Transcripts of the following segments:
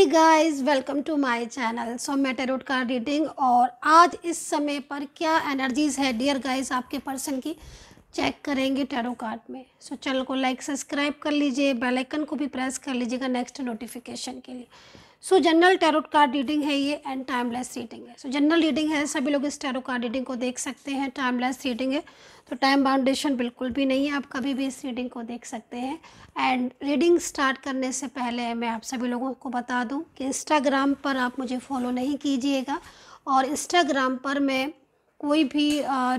hey guys welcome to my channel so मैं tarot का reading और आज इस समय पर क्या एनर्जीज है डियर गाइस आपके पर्सन की चेक करेंगे टेरो कार्ड में सो so, चैनल को लाइक सब्सक्राइब कर लीजिए बेल आइकन को भी प्रेस कर लीजिएगा नेक्स्ट नोटिफिकेशन के लिए so general tarot card reading है ये एंड टाइमलेस रीडिंग है सो जनरल रीडिंग है सभी लोग इस टैरो कार्ड रीडिंग को देख सकते हैं टाइमलेस रीडिंग है तो टाइम बाउंडेशन बिल्कुल भी नहीं है आप कभी भी इस रीडिंग को देख सकते हैं एंड रीडिंग स्टार्ट करने से पहले मैं आप सभी लोगों को बता दूँ कि इंस्टाग्राम पर आप मुझे फॉलो नहीं कीजिएगा और इंस्टाग्राम पर मैं कोई भी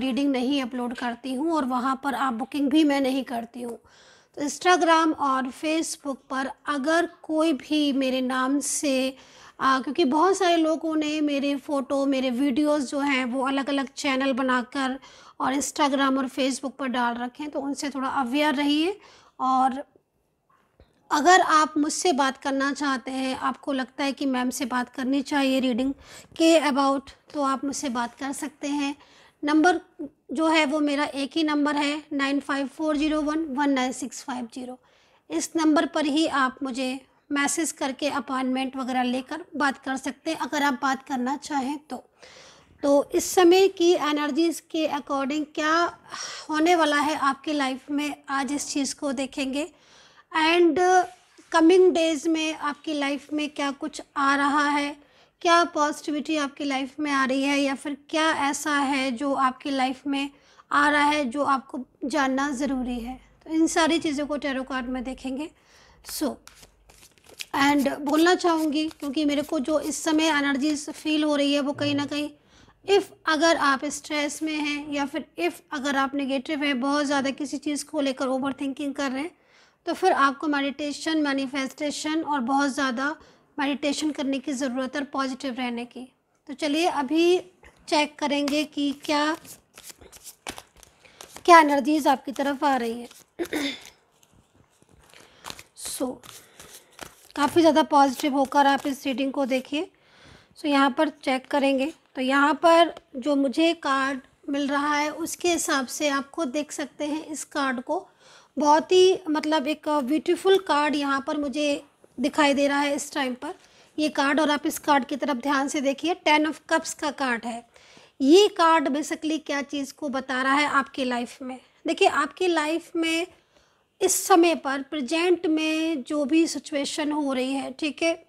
रीडिंग नहीं अपलोड करती हूँ और वहाँ पर आप बुकिंग भी मैं नहीं करती हूँ तो इंस्टाग्राम और फेसबुक पर अगर कोई भी मेरे नाम से आ, क्योंकि बहुत सारे लोगों ने मेरे फ़ोटो मेरे वीडियोस जो हैं वो अलग अलग चैनल बनाकर और इंस्टाग्राम और फेसबुक पर डाल रखे हैं तो उनसे थोड़ा अवेयर रहिए और अगर आप मुझसे बात करना चाहते हैं आपको लगता है कि मैम से बात करनी चाहिए रीडिंग के अबाउट तो आप मुझसे बात कर सकते हैं नंबर जो है वो मेरा एक ही नंबर है nine five four zero one one nine six five zero इस नंबर पर ही आप मुझे मैसेज करके अपॉइंटमेंट वगैरह लेकर बात कर सकते हैं अगर आप बात करना चाहें तो तो इस समय की एनर्जीज के अकॉर्डिंग क्या होने वाला है आपकी लाइफ में आज इस चीज़ को देखेंगे एंड कमिंग डेज में आपकी लाइफ में क्या कुछ आ रहा है क्या पॉजिटिविटी आपकी लाइफ में आ रही है या फिर क्या ऐसा है जो आपकी लाइफ में आ रहा है जो आपको जानना ज़रूरी है तो इन सारी चीज़ों को टेरो कार्ड में देखेंगे सो so, एंड बोलना चाहूँगी क्योंकि मेरे को जो इस समय एनर्जीज फील हो रही है वो कहीं ना कहीं इफ़ अगर आप स्ट्रेस में हैं या फिर इफ़ अगर आप नेगेटिव हैं बहुत ज़्यादा किसी चीज़ को लेकर ओवर थिंकिंग कर रहे हैं तो फिर आपको मेडिटेशन मैनिफेस्टेशन और बहुत ज़्यादा मेडिटेशन करने की ज़रूरत और पॉजिटिव रहने की तो चलिए अभी चेक करेंगे कि क्या क्या एनर्जीज आपकी तरफ आ रही है सो so, काफ़ी ज़्यादा पॉजिटिव होकर आप इस रीडिंग को देखिए सो so, यहाँ पर चेक करेंगे तो यहाँ पर जो मुझे कार्ड मिल रहा है उसके हिसाब से आप खुद देख सकते हैं इस कार्ड को बहुत ही मतलब एक ब्यूटीफुल कार्ड यहाँ पर मुझे दिखाई दे रहा है इस टाइम पर ये कार्ड और आप इस कार्ड की तरफ ध्यान से देखिए टेन ऑफ कप्स का कार्ड है ये कार्ड बेसिकली क्या चीज़ को बता रहा है आपकी लाइफ में देखिए आपकी लाइफ में इस समय पर प्रेजेंट में जो भी सिचुएशन हो रही है ठीक है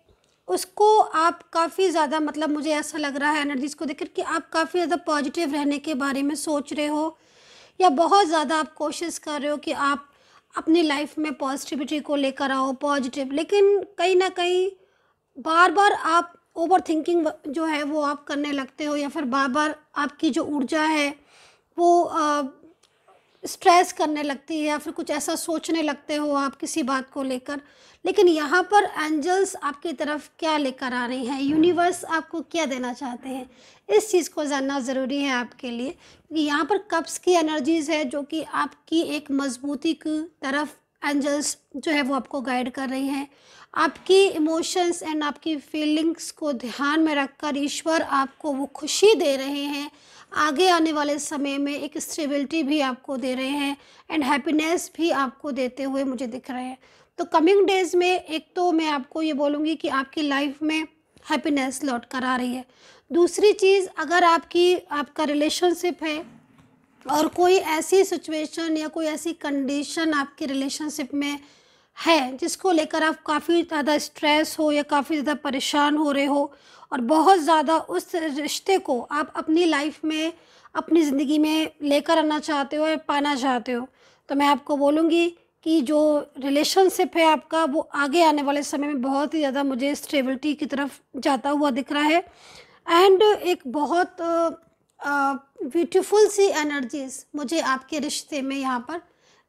उसको आप काफ़ी ज़्यादा मतलब मुझे ऐसा लग रहा है एनर्जीज को देखकर कि आप काफ़ी ज़्यादा पॉजिटिव रहने के बारे में सोच रहे हो या बहुत ज़्यादा आप कोशिश कर रहे हो कि आप अपनी लाइफ में पॉजिटिविटी को लेकर आओ पॉजिटिव लेकिन कहीं ना कहीं बार बार आप ओवर थिंकिंग जो है वो आप करने लगते हो या फिर बार बार आपकी जो ऊर्जा है वो स्ट्रेस करने लगती है या फिर कुछ ऐसा सोचने लगते हो आप किसी बात को लेकर लेकिन यहाँ पर एंजल्स आपकी तरफ क्या लेकर आ रही हैं यूनिवर्स आपको क्या देना चाहते हैं इस चीज़ को जानना ज़रूरी है आपके लिए क्योंकि यहाँ पर कप्स की एनर्जीज़ है जो कि आपकी एक मजबूती की तरफ एंजल्स जो है वो आपको गाइड कर रही हैं आपकी इमोशंस एंड आपकी फीलिंग्स को ध्यान में रखकर ईश्वर आपको वो खुशी दे रहे हैं आगे आने वाले समय में एक स्टेबिलिटी भी आपको दे रहे हैं एंड हैप्पीनेस भी आपको देते हुए मुझे दिख रहे हैं तो कमिंग डेज़ में एक तो मैं आपको ये बोलूँगी कि आपकी लाइफ में हैप्पीनेस लौट कर आ रही है दूसरी चीज़ अगर आपकी आपका रिलेशनशिप है और कोई ऐसी सिचुएशन या कोई ऐसी कंडीशन आपके रिलेशनशिप में है जिसको लेकर आप काफ़ी ज़्यादा स्ट्रेस हो या काफ़ी ज़्यादा परेशान हो रहे हो और बहुत ज़्यादा उस रिश्ते को आप अपनी लाइफ में अपनी ज़िंदगी में लेकर आना चाहते हो या पाना चाहते हो तो मैं आपको बोलूँगी कि जो रिलेशनशिप है आपका वो आगे आने वाले समय में बहुत ही ज़्यादा मुझे स्टेबिलिटी की तरफ जाता हुआ दिख रहा है एंड एक बहुत ब्यूटीफुल सी एनर्जीज मुझे आपके रिश्ते में यहाँ पर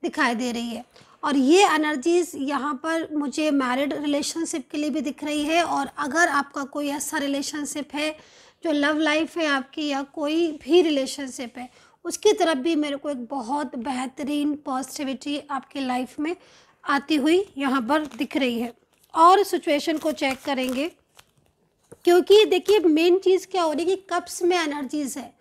दिखाई दे रही है और ये एनर्जीज़ यहाँ पर मुझे मैरिड रिलेशनशिप के लिए भी दिख रही है और अगर आपका कोई ऐसा रिलेशनशिप है जो लव लाइफ है आपकी या कोई भी रिलेशनशिप है उसकी तरफ भी मेरे को एक बहुत बेहतरीन पॉजिटिविटी आपकी लाइफ में आती हुई यहाँ पर दिख रही है और सिचुएशन को चेक करेंगे क्योंकि देखिए मेन चीज़ क्या हो रही है कि कप्स में एनर्जीज़ है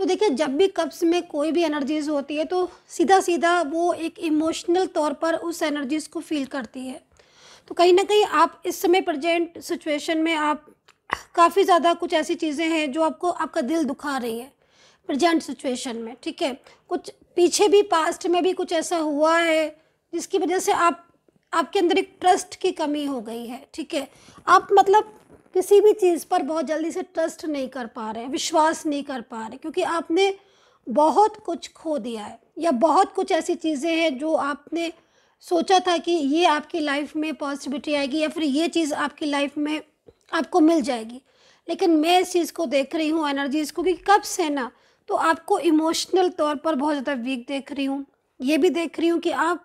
तो देखिए जब भी कप्स में कोई भी एनर्जीज होती है तो सीधा सीधा वो एक इमोशनल तौर पर उस एनर्जीज को फील करती है तो कहीं ना कहीं आप इस समय प्रजेंट सिचुएशन में आप काफ़ी ज़्यादा कुछ ऐसी चीज़ें हैं जो आपको आपका दिल दुखा रही है प्रजेंट सिचुएशन में ठीक है कुछ पीछे भी पास्ट में भी कुछ ऐसा हुआ है जिसकी वजह से आप आपके अंदर एक ट्रस्ट की कमी हो गई है ठीक है आप मतलब किसी भी चीज़ पर बहुत जल्दी से ट्रस्ट नहीं कर पा रहे हैं विश्वास नहीं कर पा रहे क्योंकि आपने बहुत कुछ खो दिया है या बहुत कुछ ऐसी चीज़ें हैं जो आपने सोचा था कि ये आपकी लाइफ में पॉजिटिविटी आएगी या फिर ये चीज़ आपकी लाइफ में आपको मिल जाएगी लेकिन मैं इस चीज़ को देख रही हूँ एनर्जीज़ को कि कब से ना तो आपको इमोशनल तौर पर बहुत ज़्यादा वीक देख रही हूँ ये भी देख रही हूँ कि आप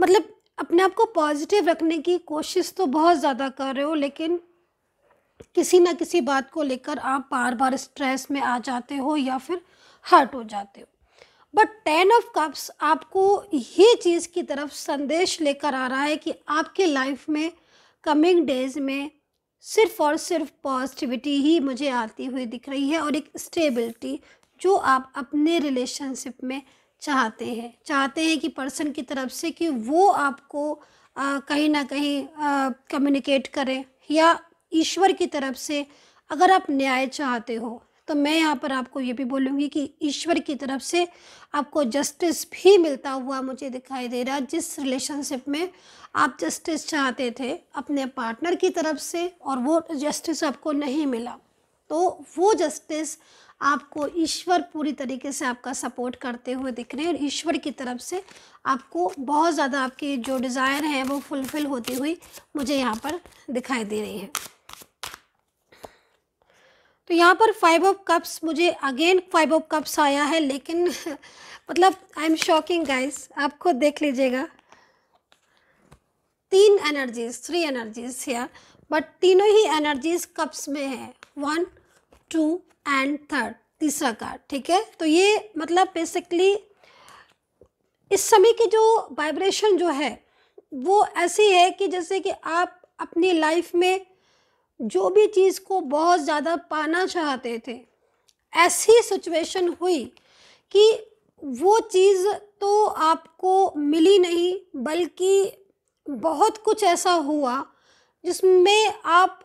मतलब अपने आप को पॉजिटिव रखने की कोशिश तो बहुत ज़्यादा कर रहे हो लेकिन किसी ना किसी बात को लेकर आप बार बार स्ट्रेस में आ जाते हो या फिर हर्ट हो जाते हो बट टेन ऑफ कप्स आपको ये चीज़ की तरफ संदेश लेकर आ रहा है कि आपके लाइफ में कमिंग डेज में सिर्फ और सिर्फ पॉजिटिविटी ही मुझे आती हुई दिख रही है और एक स्टेबिलिटी जो आप अपने रिलेशनशिप में चाहते हैं चाहते हैं कि पर्सन की तरफ से कि वो आपको आ, कहीं ना कहीं कम्युनिकेट करें या ईश्वर की तरफ से अगर आप न्याय चाहते हो तो मैं यहाँ पर आपको ये भी बोलूँगी कि ईश्वर की तरफ से आपको जस्टिस भी मिलता हुआ मुझे दिखाई दे रहा है जिस रिलेशनशिप में आप जस्टिस चाहते थे अपने पार्टनर की तरफ से और वो जस्टिस आपको नहीं मिला तो वो जस्टिस आपको ईश्वर पूरी तरीके से आपका सपोर्ट करते हुए दिख रहे हैं और ईश्वर की तरफ से आपको बहुत ज़्यादा आपके जो डिज़ायर हैं वो फुलफ़िल होती हुई मुझे यहाँ पर दिखाई दे रही है तो यहाँ पर फाइव ऑफ कप्स मुझे अगेन फाइव ऑफ कप्स आया है लेकिन मतलब आई एम शॉकिंग गाइस आप खुद देख लीजिएगा तीन एनर्जीज थ्री एनर्जीज यार बट तीनों ही एनर्जीज कप्स में है वन टू एंड थर्ड तीसरा कार्ड ठीक है तो ये मतलब बेसिकली इस समय की जो वाइब्रेशन जो है वो ऐसी है कि जैसे कि आप अपनी लाइफ में जो भी चीज़ को बहुत ज़्यादा पाना चाहते थे ऐसी सिचुएशन हुई कि वो चीज़ तो आपको मिली नहीं बल्कि बहुत कुछ ऐसा हुआ जिसमें आप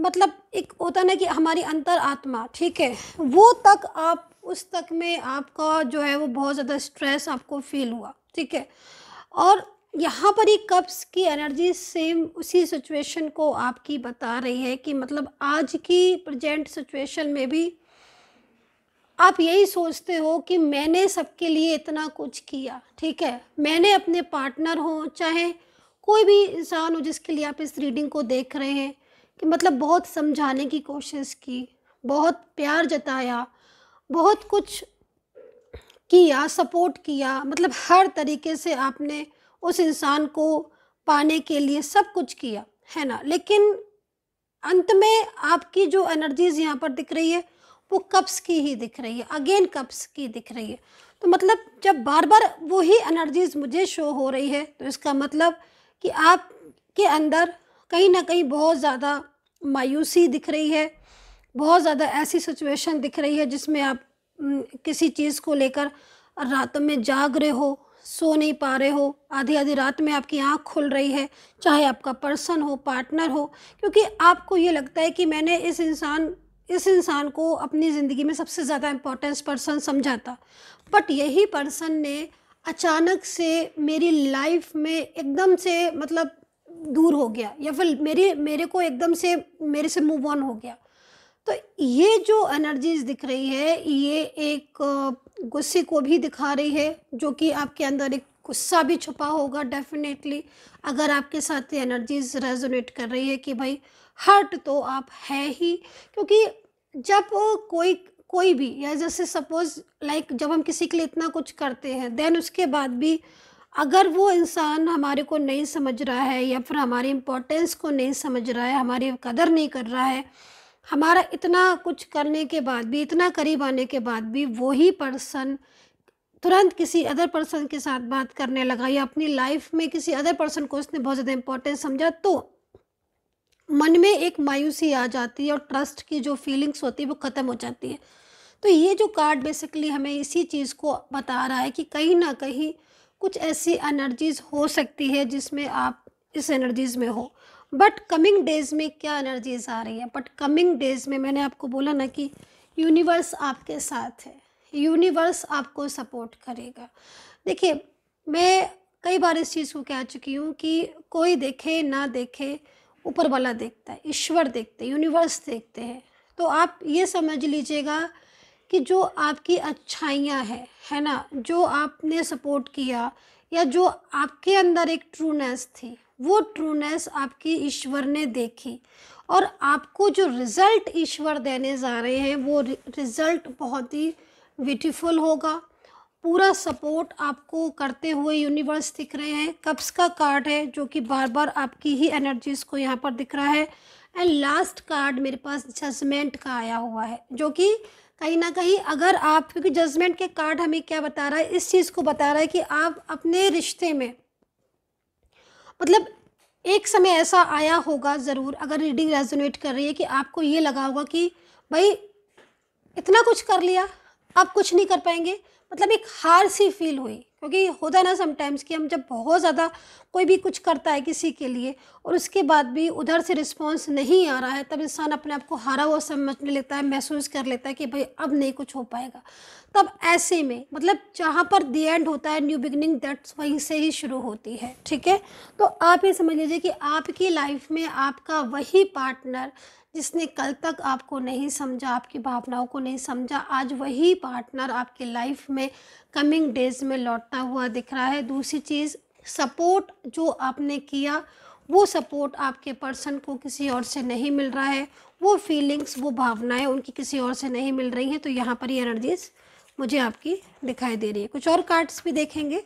मतलब एक होता ना कि हमारी अंतर आत्मा ठीक है वो तक आप उस तक में आपका जो है वो बहुत ज़्यादा स्ट्रेस आपको फील हुआ ठीक है और यहाँ पर ही कप्स की एनर्जी सेम उसी सिचुएशन को आपकी बता रही है कि मतलब आज की प्रजेंट सिचुएशन में भी आप यही सोचते हो कि मैंने सबके लिए इतना कुछ किया ठीक है मैंने अपने पार्टनर हो चाहे कोई भी इंसान हो जिसके लिए आप इस रीडिंग को देख रहे हैं कि मतलब बहुत समझाने की कोशिश की बहुत प्यार जताया बहुत कुछ किया सपोर्ट किया मतलब हर तरीके से आपने उस इंसान को पाने के लिए सब कुछ किया है ना लेकिन अंत में आपकी जो एनर्जीज यहाँ पर दिख रही है वो कप्स की ही दिख रही है अगेन कप्स की दिख रही है तो मतलब जब बार बार वही एनर्जीज मुझे शो हो रही है तो इसका मतलब कि आप के अंदर कहीं ना कहीं बहुत ज़्यादा मायूसी दिख रही है बहुत ज़्यादा ऐसी सिचुएशन दिख रही है जिसमें आप किसी चीज़ को लेकर रात में जाग रहे हो सो नहीं पा रहे हो आधी आधी रात में आपकी आँख खुल रही है चाहे आपका पर्सन हो पार्टनर हो क्योंकि आपको ये लगता है कि मैंने इस इंसान इस इंसान को अपनी ज़िंदगी में सबसे ज़्यादा इम्पोर्टेंस पर्सन समझा था बट यही पर्सन ने अचानक से मेरी लाइफ में एकदम से मतलब दूर हो गया या फिर मेरी मेरे को एकदम से मेरे से मूव ऑन हो गया तो ये जो एनर्जीज दिख रही है ये एक गुस्से को भी दिखा रही है जो कि आपके अंदर एक गुस्सा भी छुपा होगा डेफिनेटली अगर आपके साथ ये एनर्जीज रेजोनेट कर रही है कि भाई हर्ट तो आप है ही क्योंकि जब कोई कोई भी या जैसे सपोज लाइक जब हम किसी के लिए इतना कुछ करते हैं देन उसके बाद भी अगर वो इंसान हमारे को नहीं समझ रहा है या फिर हमारी इम्पोर्टेंस को नहीं समझ रहा है हमारी कदर नहीं कर रहा है हमारा इतना कुछ करने के बाद भी इतना करीब आने के बाद भी वही पर्सन तुरंत किसी अदर पर्सन के साथ बात करने लगा या अपनी लाइफ में किसी अदर पर्सन को उसने बहुत ज़्यादा इम्पोर्टेंस समझा तो मन में एक मायूसी आ जाती है और ट्रस्ट की जो फीलिंग्स होती है वो ख़त्म हो जाती है तो ये जो कार्ड बेसिकली हमें इसी चीज़ को बता रहा है कि कहीं ना कहीं कुछ ऐसी एनर्जीज हो सकती है जिसमें आप इस एनर्जीज में हो बट कमिंग डेज में क्या एनर्जीज आ रही है बट कमिंग डेज में मैंने आपको बोला ना कि यूनिवर्स आपके साथ है यूनिवर्स आपको सपोर्ट करेगा देखिए मैं कई बार इस चीज़ को कह चुकी हूँ कि कोई देखे ना देखे ऊपर वाला देखता है ईश्वर देखते हैं यूनिवर्स देखते हैं तो आप ये समझ लीजिएगा कि जो आपकी अच्छाइयाँ हैं है ना जो आपने सपोर्ट किया या जो आपके अंदर एक ट्रूनेस थी वो ट्रूनेस आपकी ईश्वर ने देखी और आपको जो रिज़ल्ट ईश्वर देने जा रहे हैं वो रिज़ल्ट बहुत ही ब्यूटीफुल होगा पूरा सपोर्ट आपको करते हुए यूनिवर्स दिख रहे हैं कप्स का कार्ड है जो कि बार बार आपकी ही एनर्जीज को यहाँ पर दिख रहा है एंड लास्ट कार्ड मेरे पास जजमेंट का आया हुआ है जो कि कहीं ना कहीं अगर आप क्योंकि जजमेंट के कार्ड हमें क्या बता रहा है इस चीज़ को बता रहा है कि आप अपने रिश्ते में मतलब एक समय ऐसा आया होगा ज़रूर अगर रीडिंग रेजोनेट कर रही है कि आपको ये लगा होगा कि भाई इतना कुछ कर लिया आप कुछ नहीं कर पाएंगे मतलब एक हार सी फील हुई क्योंकि होता ना समटाइम्स कि हम जब बहुत ज़्यादा कोई भी कुछ करता है किसी के लिए और उसके बाद भी उधर से रिस्पॉन्स नहीं आ रहा है तब इंसान अपने आप को हारा हुआ समझने लेता है महसूस कर लेता है कि भाई अब नहीं कुछ हो पाएगा तब ऐसे में मतलब जहाँ पर दी एंड होता है न्यू बिगनिंग दैट्स वहीं से ही शुरू होती है ठीक है तो आप ये समझ लीजिए कि आपकी लाइफ में आपका वही पार्टनर जिसने कल तक आपको नहीं समझा आपकी भावनाओं को नहीं समझा आज वही पार्टनर आपके लाइफ में कमिंग डेज में लौटता हुआ दिख रहा है दूसरी चीज़ सपोर्ट जो आपने किया वो सपोर्ट आपके पर्सन को किसी और से नहीं मिल रहा है वो फीलिंग्स वो भावनाएं उनकी किसी और से नहीं मिल रही हैं तो यहाँ पर ये एनर्जीज मुझे आपकी दिखाई दे रही है कुछ और कार्ड्स भी देखेंगे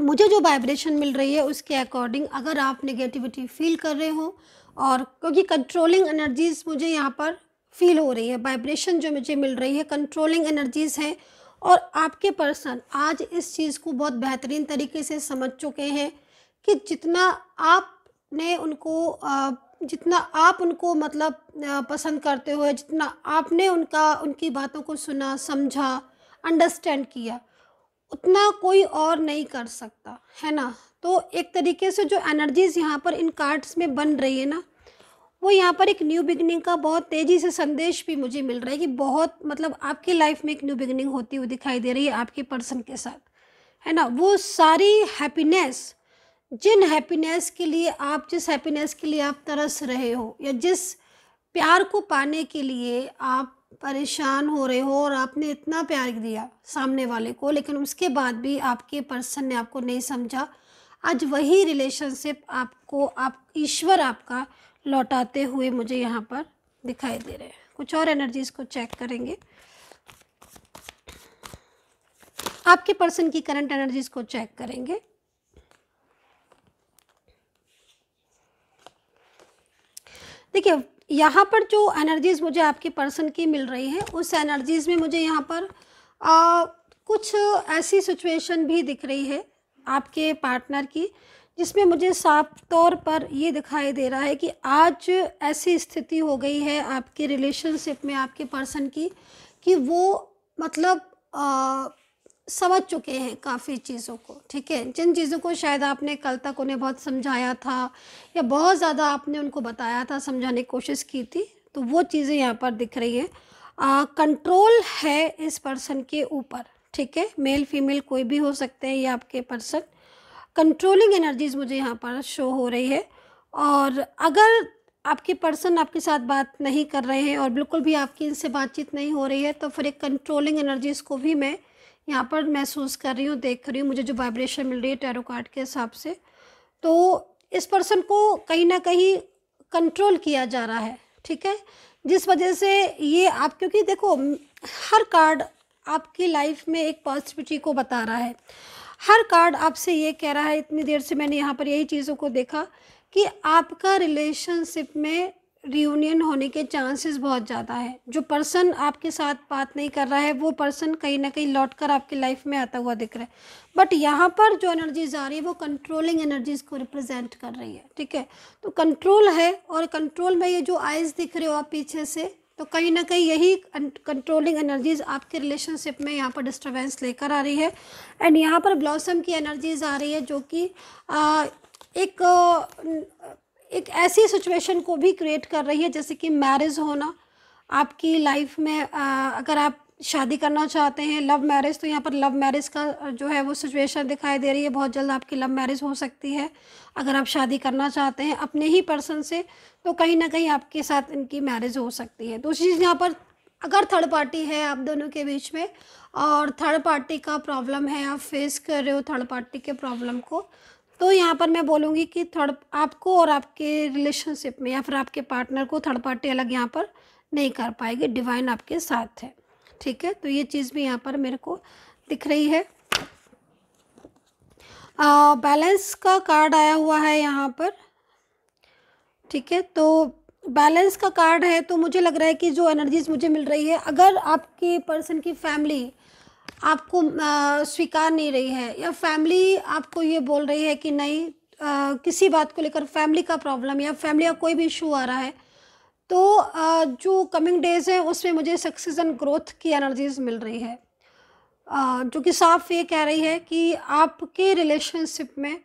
मुझे जो वाइब्रेशन मिल रही है उसके अकॉर्डिंग अगर आप नेगेटिविटी फील कर रहे हो और क्योंकि कंट्रोलिंग एनर्जीज़ मुझे यहाँ पर फील हो रही है वाइब्रेशन जो मुझे मिल रही है कंट्रोलिंग एनर्जीज़ है और आपके पर्सन आज इस चीज़ को बहुत बेहतरीन तरीके से समझ चुके हैं कि जितना आपने उनको जितना आप उनको मतलब पसंद करते हो जितना आपने उनका उनकी बातों को सुना समझा अंडरस्टैंड किया उतना कोई और नहीं कर सकता है ना तो एक तरीके से जो एनर्जीज यहाँ पर इन कार्ड्स में बन रही है ना वो यहाँ पर एक न्यू बिगनिंग का बहुत तेज़ी से संदेश भी मुझे मिल रहा है कि बहुत मतलब आपकी लाइफ में एक न्यू बिगनिंग होती हुई दिखाई दे रही है आपके पर्सन के साथ है ना वो सारी हैप्पीनेस जिन हैप्पीनेस के लिए आप जिस हैप्पीनेस के लिए आप तरस रहे हो या जिस प्यार को पाने के लिए आप परेशान हो रहे हो और आपने इतना प्यार दिया सामने वाले को लेकिन उसके बाद भी आपके पर्सन ने आपको नहीं समझा आज वही रिलेशनशिप आपको आप ईश्वर आपका लौटाते हुए मुझे यहाँ पर दिखाई दे रहे हैं कुछ और एनर्जीज को चेक करेंगे आपके पर्सन की करंट एनर्जीज को चेक करेंगे देखिए यहाँ पर जो एनर्जीज़ मुझे आपके पर्सन की मिल रही है उस एनर्जीज़ में मुझे यहाँ पर आ, कुछ ऐसी सिचुएशन भी दिख रही है आपके पार्टनर की जिसमें मुझे साफ तौर पर ये दिखाई दे रहा है कि आज ऐसी स्थिति हो गई है आपके रिलेशनशिप में आपके पर्सन की कि वो मतलब आ, समझ चुके हैं काफ़ी चीज़ों को ठीक है जिन चीज़ों को शायद आपने कल तक उन्हें बहुत समझाया था या बहुत ज़्यादा आपने उनको बताया था समझाने की कोशिश की थी तो वो चीज़ें यहाँ पर दिख रही हैं कंट्रोल है इस पर्सन के ऊपर ठीक है मेल फीमेल कोई भी हो सकते हैं ये आपके पर्सन कंट्रोलिंग एनर्जीज मुझे यहाँ पर शो हो रही है और अगर आपके पर्सन आपके साथ बात नहीं कर रहे हैं और बिल्कुल भी आपकी इनसे बातचीत नहीं हो रही है तो फिर एक कंट्रोलिंग एनर्जीज को भी मैं यहाँ पर महसूस कर रही हूँ देख रही हूँ मुझे जो वाइब्रेशन मिल रही है टैरो कार्ड के हिसाब से तो इस पर्सन को कहीं ना कहीं कंट्रोल किया जा रहा है ठीक है जिस वजह से ये आप क्योंकि देखो हर कार्ड आपकी लाइफ में एक पॉजिटिविटी को बता रहा है हर कार्ड आपसे ये कह रहा है इतनी देर से मैंने यहाँ पर यही चीज़ों को देखा कि आपका रिलेशनशिप में रियूनियन होने के चांसेस बहुत ज़्यादा है जो पर्सन आपके साथ बात नहीं कर रहा है वो पर्सन कहीं ना कहीं लौट कर आपकी लाइफ में आता हुआ दिख रहा है बट यहाँ पर जो एनर्जीज आ रही है वो कंट्रोलिंग एनर्जीज को रिप्रेजेंट कर रही है ठीक है तो कंट्रोल है और कंट्रोल में ये जो आइज़ दिख रहे हो आप पीछे से तो कहीं ना कहीं यही कंट्रोलिंग एनर्जीज आपके रिलेशनशिप में यहाँ पर डिस्टर्बेंस लेकर आ रही है एंड यहाँ पर ब्लॉसम की एनर्जीज आ रही है जो कि एक एक ऐसी सिचुएशन को भी क्रिएट कर रही है जैसे कि मैरिज होना आपकी लाइफ में अगर आप शादी करना चाहते हैं लव मैरिज तो यहाँ पर लव मैरिज का जो है वो सिचुएशन दिखाई दे रही है बहुत जल्द आपकी लव मैरिज हो सकती है अगर आप शादी करना चाहते हैं अपने ही पर्सन से तो कहीं ना कहीं आपके साथ इनकी मैरिज हो सकती है दूसरी चीज़ यहाँ पर अगर थर्ड पार्टी है आप दोनों के बीच में और थर्ड पार्टी का प्रॉब्लम है आप फेस कर रहे हो थर्ड पार्टी के प्रॉब्लम को तो यहाँ पर मैं बोलूँगी कि थर्ड आपको और आपके रिलेशनशिप में या फिर आपके पार्टनर को थर्ड पार्टी अलग यहाँ पर नहीं कर पाएगी डिवाइन आपके साथ है ठीक है तो ये चीज़ भी यहाँ पर मेरे को दिख रही है बैलेंस का कार्ड आया हुआ है यहाँ पर ठीक है तो बैलेंस का कार्ड है तो मुझे लग रहा है कि जो एनर्जीज मुझे मिल रही है अगर आपकी पर्सन की फैमिली आपको स्वीकार नहीं रही है या फैमिली आपको ये बोल रही है कि नहीं आ, किसी बात को लेकर फैमिली का प्रॉब्लम या फैमिली का कोई भी इशू आ रहा है तो आ, जो कमिंग डेज है उसमें मुझे सक्सेस एंड ग्रोथ की एनर्जीज मिल रही है आ, जो कि साफ ये कह रही है कि आपके रिलेशनशिप में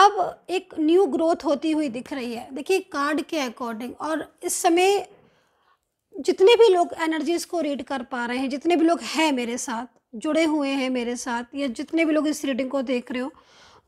अब एक न्यू ग्रोथ होती हुई दिख रही है देखिए कार्ड के अकॉर्डिंग और इस समय जितने भी लोग एनर्जीज को रीड कर पा रहे हैं जितने भी लोग हैं मेरे साथ जुड़े हुए हैं मेरे साथ या जितने भी लोग इस रीडिंग को देख रहे हो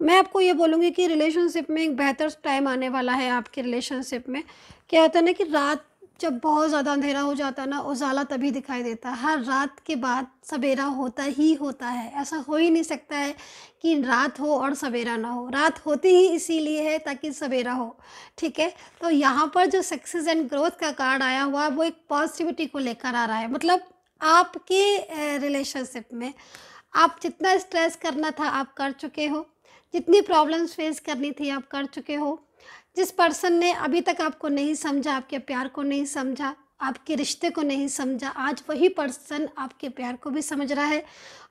मैं आपको ये बोलूँगी कि रिलेशनशिप में एक बेहतर टाइम आने वाला है आपके रिलेशनशिप में क्या होता है ना कि रात जब बहुत ज़्यादा अंधेरा हो जाता है ना उजाला तभी दिखाई देता है हर रात के बाद सवेरा होता ही होता है ऐसा हो ही नहीं सकता है कि रात हो और सवेरा ना हो रात होती ही इसीलिए है ताकि सवेरा हो ठीक है तो यहाँ पर जो सक्सेस एंड ग्रोथ का कार्ड आया हुआ है वो एक पॉजिटिविटी को लेकर आ रहा है मतलब आपके रिलेशनशिप में आप जितना स्ट्रेस करना था आप कर चुके हो जितनी प्रॉब्लम्स फेस करनी थी आप कर चुके हो जिस पर्सन ने अभी तक आपको नहीं समझा आपके प्यार को नहीं समझा आपके रिश्ते को नहीं समझा आज वही पर्सन आपके प्यार को भी समझ रहा है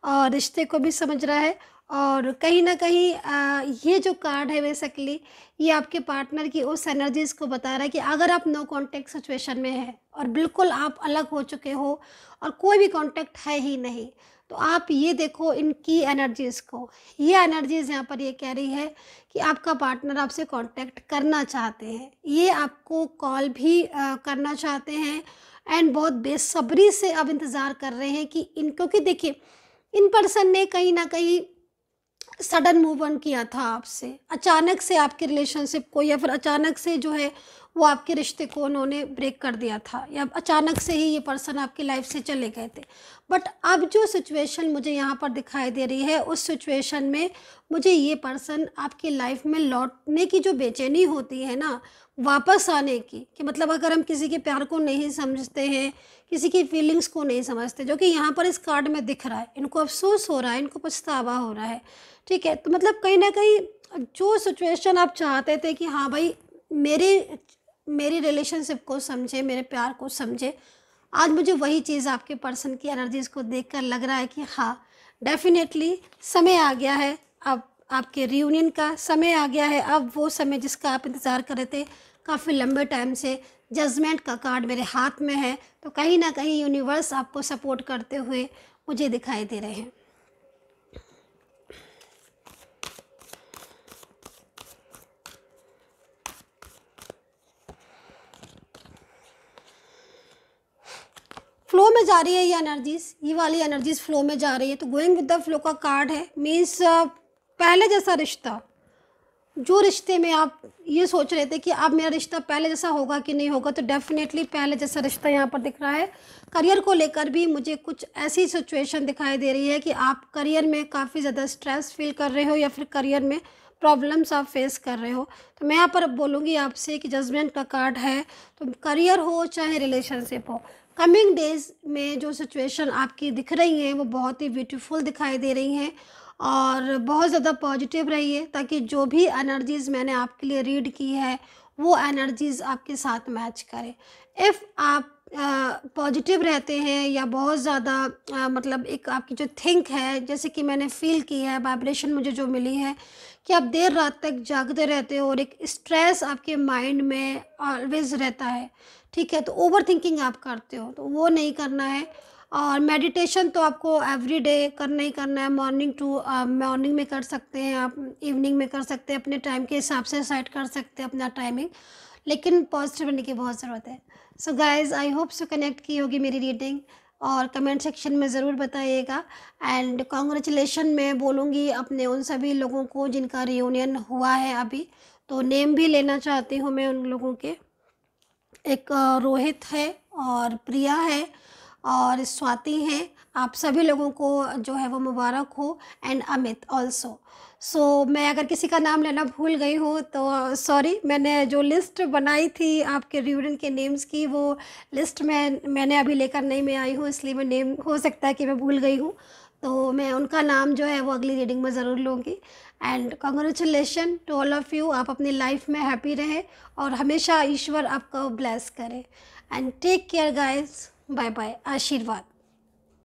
और रिश्ते को भी समझ रहा है और कहीं ना कहीं आ, ये जो कार्ड है बेसिकली ये आपके पार्टनर की उस एनर्जीज को बता रहा है कि अगर आप नो कांटेक्ट सिचुएशन में हैं और बिल्कुल आप अलग हो चुके हो और कोई भी कांटेक्ट है ही नहीं तो आप ये देखो इनकी एनर्जीज़ को ये एनर्जीज़ यहाँ पर ये कह रही है कि आपका पार्टनर आपसे कांटेक्ट करना चाहते हैं ये आपको कॉल भी आ, करना चाहते हैं एंड बहुत बेसब्री से अब इंतज़ार कर रहे हैं कि इन क्योंकि देखिए इन पर्सन ने कहीं ना कहीं सडन मूव ऑन किया था आपसे अचानक से आपके रिलेशनशिप को या फिर अचानक से जो है वो आपके रिश्ते को उन्होंने ब्रेक कर दिया था या अचानक से ही ये पर्सन आपकी लाइफ से चले गए थे बट अब जो सिचुएशन मुझे यहाँ पर दिखाई दे रही है उस सिचुएशन में मुझे ये पर्सन आपकी लाइफ में लौटने की जो बेचैनी होती है ना वापस आने की कि मतलब अगर हम किसी के प्यार को नहीं समझते हैं किसी की फीलिंग्स को नहीं समझते जो कि यहाँ पर इस कार्ड में दिख रहा है इनको अफसोस हो रहा है इनको पछतावा हो रहा है ठीक है तो मतलब कहीं ना कहीं जो सिचुएशन आप चाहते थे कि हाँ भाई मेरे मेरी रिलेशनशिप को समझे मेरे प्यार को समझे आज मुझे वही चीज़ आपके पर्सन की एनर्जीज़ को देख लग रहा है कि हाँ डेफिनेटली समय आ गया है अब आपके रियूनियन का समय आ गया है अब वो समय जिसका आप इंतज़ार कर रहे थे काफ़ी लंबे टाइम से जजमेंट का कार्ड मेरे हाथ में है तो कहीं ना कहीं यूनिवर्स आपको सपोर्ट करते हुए मुझे दिखाई दे रहे हैं फ्लो में जा रही है ये एनर्जीज ये वाली एनर्जीज फ्लो में जा रही है तो गोइंग विद द फ्लो का कार्ड है मीन्स uh, पहले जैसा रिश्ता जो रिश्ते में आप ये सोच रहे थे कि अब मेरा रिश्ता पहले जैसा होगा कि नहीं होगा तो डेफिनेटली पहले जैसा रिश्ता यहाँ पर दिख रहा है करियर को लेकर भी मुझे कुछ ऐसी सिचुएशन दिखाई दे रही है कि आप करियर में काफ़ी ज़्यादा स्ट्रेस फील कर रहे हो या फिर करियर में प्रॉब्लम्स आप फेस कर रहे हो तो मैं यहाँ पर बोलूँगी आपसे कि जजमेंट का कार्ड है तो करियर हो चाहे रिलेशनशिप हो कमिंग डेज में जो सिचुएशन आपकी दिख रही है वो बहुत ही ब्यूटीफुल दिखाई दे रही हैं और बहुत ज़्यादा पॉजिटिव रहिए ताकि जो भी एनर्जीज़ मैंने आपके लिए रीड की है वो एनर्जीज़ आपके साथ मैच करें इफ़ आप पॉजिटिव रहते हैं या बहुत ज़्यादा मतलब एक आपकी जो थिंक है जैसे कि मैंने फील की है वाइब्रेशन मुझे जो मिली है कि आप देर रात तक जागते रहते हो और एक स्ट्रेस आपके माइंड में ऑलवेज रहता है ठीक है तो ओवर थिंकिंग आप करते हो तो वो नहीं करना है और मेडिटेशन तो आपको एवरी डे करना ही करना है मॉर्निंग टू मॉर्निंग में कर सकते हैं आप इवनिंग में कर सकते हैं अपने टाइम के हिसाब से सेट कर सकते हैं अपना टाइमिंग लेकिन पॉजिटिव रहने की बहुत ज़रूरत है so guys I hope so connect की होगी मेरी रीडिंग और कमेंट सेक्शन में ज़रूर बताइएगा एंड कॉन्ग्रेचुलेशन मैं बोलूँगी अपने उन सभी लोगों को जिनका रियूनियन हुआ है अभी तो नेम भी लेना चाहती हूँ मैं उन लोगों के एक रोहित है और प्रिया है और स्वाति हैं आप सभी लोगों को जो है वो मुबारक हो and Amit also so so, मैं अगर किसी का नाम लेना भूल गई हूँ तो सॉरी मैंने जो लिस्ट बनाई थी आपके रिव्यूडेंट के नेम्स की वो लिस्ट मैं मैंने अभी लेकर नहीं मैं आई हूँ इसलिए मैं नेम हो सकता है कि मैं भूल गई हूँ तो मैं उनका नाम जो है वो अगली रीडिंग में ज़रूर लूँगी and congratulation to all of you आप अपनी लाइफ में हैप्पी रहें और हमेशा ईश्वर आपको ब्लेस करें and take care guys bye bye आशीर्वाद